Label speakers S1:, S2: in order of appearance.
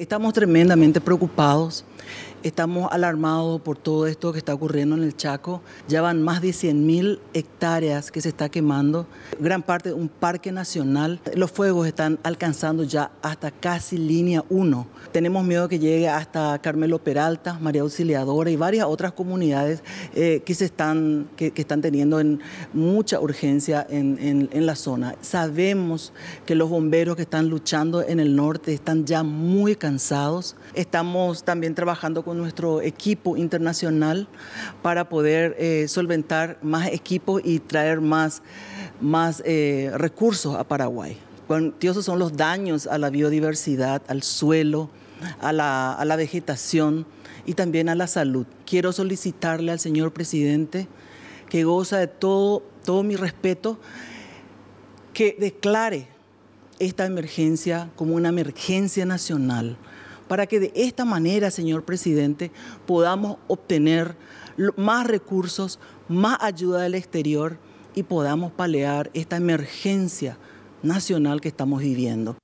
S1: Estamos tremendamente preocupados. Estamos alarmados por todo esto que está ocurriendo en el Chaco. Ya van más de 100.000 hectáreas que se está quemando, gran parte de un parque nacional. Los fuegos están alcanzando ya hasta casi línea 1. Tenemos miedo que llegue hasta Carmelo Peralta, María Auxiliadora y varias otras comunidades eh, que, se están, que, están teniendo mucha urgencia en, en la zona. Sabemos que los bomberos que están luchando en el norte están ya muy cansados. Estamos también trabajando con nuestro equipo internacional para poder eh, solventar más equipos y traer más, más eh, recursos a Paraguay. Cuantiosos son los daños a la biodiversidad, al suelo, a la, vegetación y también a la salud. Quiero solicitarle al señor presidente que goza de todo, todo mi respeto, que declare esta emergencia como una emergencia nacional para que de esta manera, señor presidente, podamos obtener más recursos, más ayuda del exterior y podamos palear esta emergencia nacional que estamos viviendo.